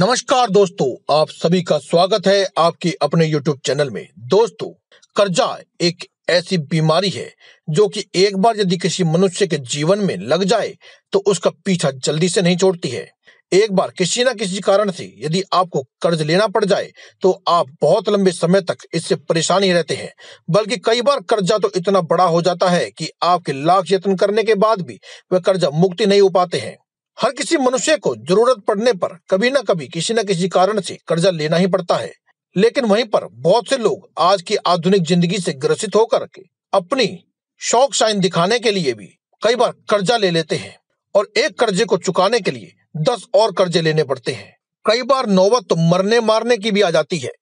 नमस्कार दोस्तों आप सभी का स्वागत है आपके अपने YouTube चैनल में दोस्तों कर्जा एक ऐसी बीमारी है जो कि एक बार यदि किसी मनुष्य के जीवन में लग जाए तो उसका पीछा जल्दी से नहीं छोड़ती है एक बार किसी ना किसी कारण से यदि आपको कर्ज लेना पड़ जाए तो आप बहुत लंबे समय तक इससे परेशान ही रहते हैं बल्कि कई बार कर्जा तो इतना बड़ा हो जाता है कि आपके लाख यत्न करने के बाद भी वह कर्जा मुक्ति नहीं हो पाते हैं हर किसी मनुष्य को जरूरत पड़ने पर कभी ना कभी किसी न किसी कारण से कर्जा लेना ही पड़ता है लेकिन वहीं पर बहुत से लोग आज की आधुनिक जिंदगी से ग्रसित होकर के अपनी शौक शाइन दिखाने के लिए भी कई बार कर्जा ले लेते हैं और एक कर्जे को चुकाने के लिए दस और कर्जे लेने पड़ते हैं कई बार नौबत तो मरने मारने की भी आ जाती है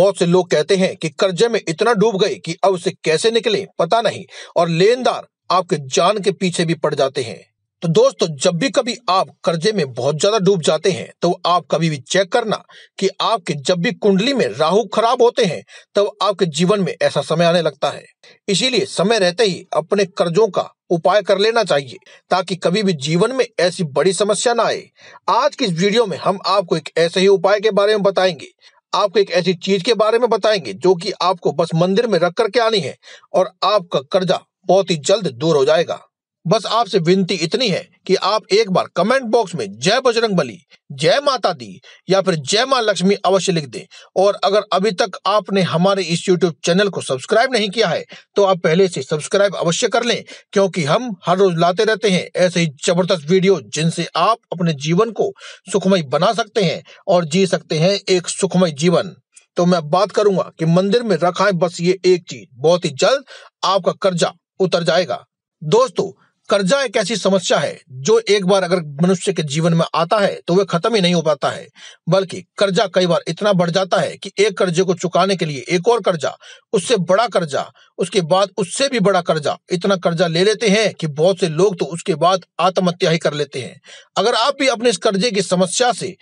बहुत से लोग कहते हैं कि कर्जे में इतना डूब गए कि अब उसे कैसे निकले पता नहीं और लेनदार आपके जान के पीछे भी पड़ जाते हैं तो दोस्तों जब भी कभी आप कर्जे में बहुत ज्यादा डूब जाते हैं तो आप कभी भी चेक करना कि आपके जब भी कुंडली में राहु खराब होते हैं तब तो आपके जीवन में ऐसा समय आने लगता है इसीलिए समय रहते ही अपने कर्जों का उपाय कर लेना चाहिए ताकि कभी भी जीवन में ऐसी बड़ी समस्या ना आए आज की इस वीडियो में हम आपको एक ऐसे ही उपाय के बारे में बताएंगे आपको एक ऐसी चीज के बारे में बताएंगे जो की आपको बस मंदिर में रख करके आनी है और आपका कर्जा बहुत ही जल्द दूर हो जाएगा बस आपसे विनती इतनी है कि आप एक बार कमेंट बॉक्स में जय बजरंग बली जय माता दी या फिर जय मां लक्ष्मी अवश्य लिख दें और अगर अभी तक आपने हमारे इस यूट्यूब चैनल को सब्सक्राइब नहीं किया है तो आप पहले से सब्सक्राइब अवश्य कर लें क्योंकि हम हर रोज लाते रहते हैं ऐसे ही जबरदस्त वीडियो जिनसे आप अपने जीवन को सुखमय बना सकते हैं और जी सकते हैं एक सुखमय जीवन तो मैं बात करूंगा कि मंदिर में रखा है बस ये एक चीज बहुत ही जल्द आपका कर्जा उतर जाएगा दोस्तों कर्जा एक ऐसी समस्या है जो एक बार अगर मनुष्य के जीवन में आता है तो वह खत्म ही नहीं हो पाता है बल्कि कर्जा कई बार इतना बढ़ जाता है कि एक कर्जे को चुकाने के लिए एक और कर्जा उससे बड़ा कर्जा उसके बाद उससे भी बड़ा कर्जा इतना कर्जा ले लेते हैं कि बहुत से लोग तो उसके बाद आत्महत्या ही कर लेते हैं अगर आप भी अपने इस कर्जे की समस्या से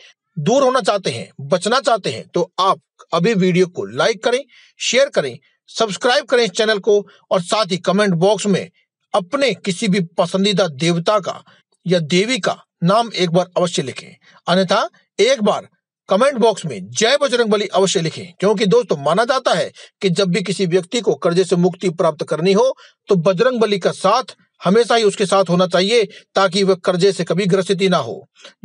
दूर होना चाहते हैं बचना चाहते हैं तो आप अभी वीडियो को लाइक करें शेयर करें सब्सक्राइब करें इस चैनल को और साथ ही कमेंट बॉक्स में अपने किसी भी पसंदीदा देवता का या देवी का नाम एक बार अवश्य लिखें अन्यथा एक बार कमेंट बॉक्स में जय बजरंग बली अवश्य लिखें क्योंकि दोस्तों माना जाता है कि जब भी किसी व्यक्ति को कर्जे से मुक्ति प्राप्त करनी हो तो बजरंग बली का साथ हमेशा ही उसके साथ होना चाहिए ताकि वह कर्जे से कभी ग्रसित ना हो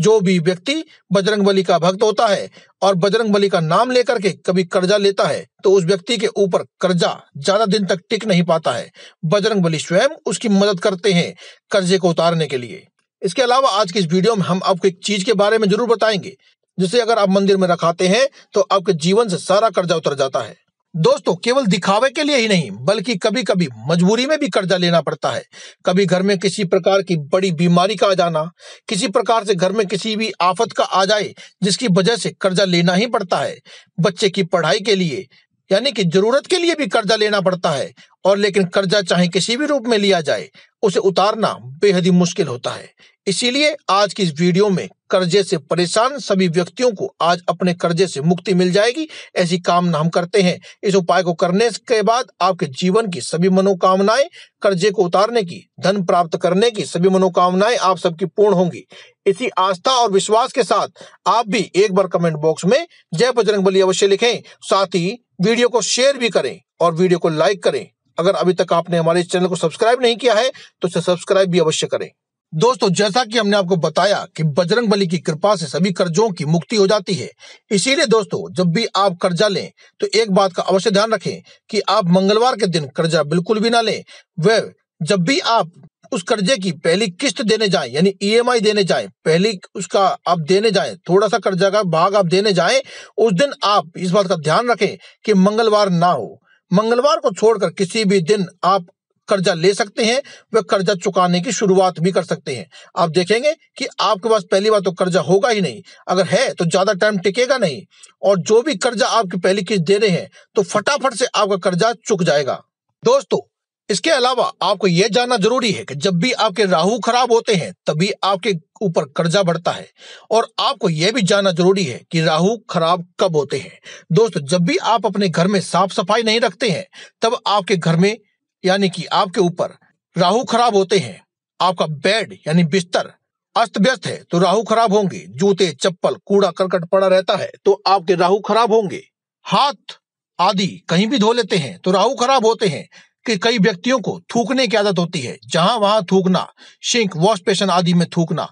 जो भी व्यक्ति बजरंग बली का भक्त होता है और बजरंग बली का नाम लेकर के कभी कर्जा लेता है तो उस व्यक्ति के ऊपर कर्जा ज्यादा दिन तक टिक नहीं पाता है बजरंग बली स्वयं उसकी मदद करते हैं कर्जे को उतारने के लिए इसके अलावा आज की इस वीडियो में हम आपको एक चीज के बारे में जरूर बताएंगे जिसे अगर आप मंदिर में रखाते हैं तो आपके जीवन से सारा कर्जा उतर जाता है दोस्तों केवल दिखावे के लिए ही नहीं बल्कि कभी कभी मजबूरी में भी कर्जा लेना पड़ता है कभी घर में किसी प्रकार की बड़ी बीमारी का आ जाना किसी प्रकार से घर में किसी भी आफत का आ जाए जिसकी वजह से कर्जा लेना ही पड़ता है बच्चे की पढ़ाई के लिए यानी कि जरूरत के लिए भी कर्जा लेना पड़ता है और लेकिन कर्जा चाहे किसी भी रूप में लिया जाए उसे उतारना बेहद ही मुश्किल होता है इसीलिए आज की इस वीडियो में कर्जे से परेशान सभी व्यक्तियों को आज अपने कर्जे से मुक्ति मिल जाएगी ऐसी कामना हम करते हैं इस उपाय को करने के बाद आपके जीवन की सभी मनोकामनाएं कर्जे को उतारने की धन प्राप्त करने की सभी मनोकामनाएं आप सबकी पूर्ण होंगी इसी आस्था और विश्वास के साथ आप भी एक बार कमेंट बॉक्स में जय बजरंग अवश्य लिखें साथ ही वीडियो को शेयर भी करें और वीडियो को लाइक करें अगर अभी तक आपने हमारे इस चैनल को सब्सक्राइब नहीं किया है तो उसे सब्सक्राइब भी अवश्य करें दोस्तों जैसा कि हमने आपको बताया कि बजरंग बली की कृपा से सभी कर्जों की मुक्ति हो जाती है इसीलिए दोस्तों जब भी आप कर्जा लें तो एक बात का अवश्य ध्यान रखें कि आप मंगलवार के दिन कर्जा बिल्कुल भी ना लें वह जब भी आप उस कर्जे की पहली किस्त देने जाए यानी ईएमआई e देने जाए पहली उसका आप देने जाए थोड़ा सा कर्जा का भाग आप देने जाए उस दिन आप इस बात का ध्यान रखें कि मंगलवार ना हो मंगलवार को छोड़कर किसी भी दिन आप कर्जा ले सकते हैं वे कर्जा चुकाने की शुरुआत भी कर सकते हैं आप देखेंगे कि आपके पास पहली बार तो कर्जा होगा ही नहीं अगर है तो ज्यादा टाइम टिकेगा नहीं और जो भी कर्जा आपकी पहली किस्त दे रहे हैं तो फटाफट से आपका कर्जा चुक जाएगा दोस्तों इसके अलावा आपको यह जानना जरूरी है कि जब भी आपके राहु खराब होते हैं तभी आपके ऊपर कर्जा बढ़ता है और आपको यह भी जानना जरूरी है कि राहु खराब कब होते हैं दोस्तों जब भी आप अपने घर में साफ सफाई नहीं रखते हैं तब आपके घर में यानी कि आपके ऊपर राहु खराब होते हैं आपका बेड यानी बिस्तर अस्त व्यस्त है तो राहु खराब होंगे जूते चप्पल कूड़ा करकट पड़ा रहता है तो आपके राहु खराब होंगे हाथ आदि कहीं भी धो लेते हैं तो राहु खराब होते हैं कि कई व्यक्तियों को थूकने की आदत होती है जहां वहां थूकना सिंक वॉश पेशन आदि में थूकना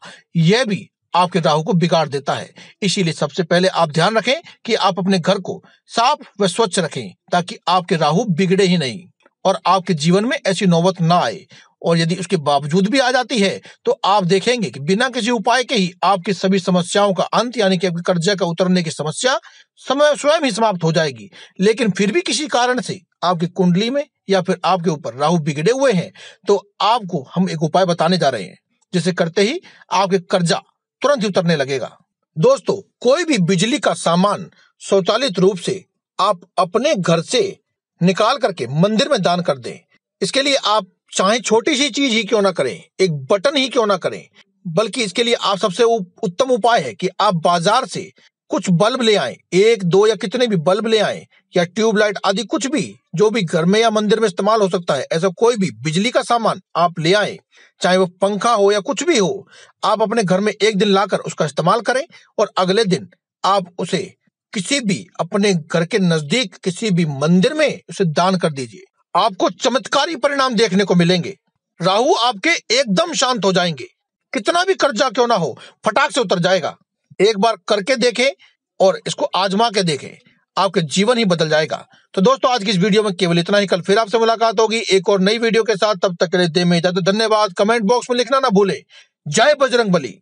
यह भी आपके राहु को बिगाड़ देता है इसीलिए सबसे पहले आप ध्यान रखें कि आप अपने घर को साफ व स्वच्छ रखें ताकि आपके राहु बिगड़े ही नहीं और आपके जीवन में ऐसी नौबत ना आए और यदि उसके बावजूद भी आ जाती है तो आप देखेंगे कि बिना किसी उपाय के ही आपकी सभी समस्याओं का अंत यानी कि आपके कर्जे का उतरने की समस्या समय स्वयं ही समाप्त हो जाएगी लेकिन फिर भी किसी कारण से आपकी कुंडली में या फिर आपके ऊपर राहु बिगड़े हुए हैं तो आपको हम एक उपाय बताने जा रहे हैं जिसे करते ही आपके कर्जा तुरंत ही उतरने लगेगा दोस्तों कोई भी बिजली का सामान स्वचालित रूप से आप अपने घर से निकाल करके मंदिर में दान कर दें इसके लिए आप चाहे छोटी सी चीज ही क्यों ना करें एक बटन ही क्यों ना करें बल्कि इसके लिए आप सबसे उत्तम उपाय है कि आप बाजार से कुछ बल्ब ले आए एक दो या कितने भी बल्ब ले आए या ट्यूबलाइट आदि कुछ भी जो भी घर में या मंदिर में इस्तेमाल हो सकता है ऐसा कोई भी बिजली का सामान आप ले आए चाहे वो पंखा हो या कुछ भी हो आप अपने घर में एक दिन लाकर उसका इस्तेमाल करें और अगले दिन आप उसे किसी भी अपने घर के नजदीक किसी भी मंदिर में उसे दान कर दीजिए आपको चमत्कारी परिणाम देखने को मिलेंगे राहु आपके एकदम शांत हो जाएंगे कितना भी कर्जा क्यों ना हो फटाक से उतर जाएगा एक बार करके देखें और इसको आजमा के देखें आपके जीवन ही बदल जाएगा तो दोस्तों आज की इस वीडियो में केवल इतना ही कल फिर आपसे मुलाकात होगी एक और नई वीडियो के साथ तब तक के लिए दे में इजाजत धन्यवाद कमेंट बॉक्स में लिखना ना भूले जय बजरंग बली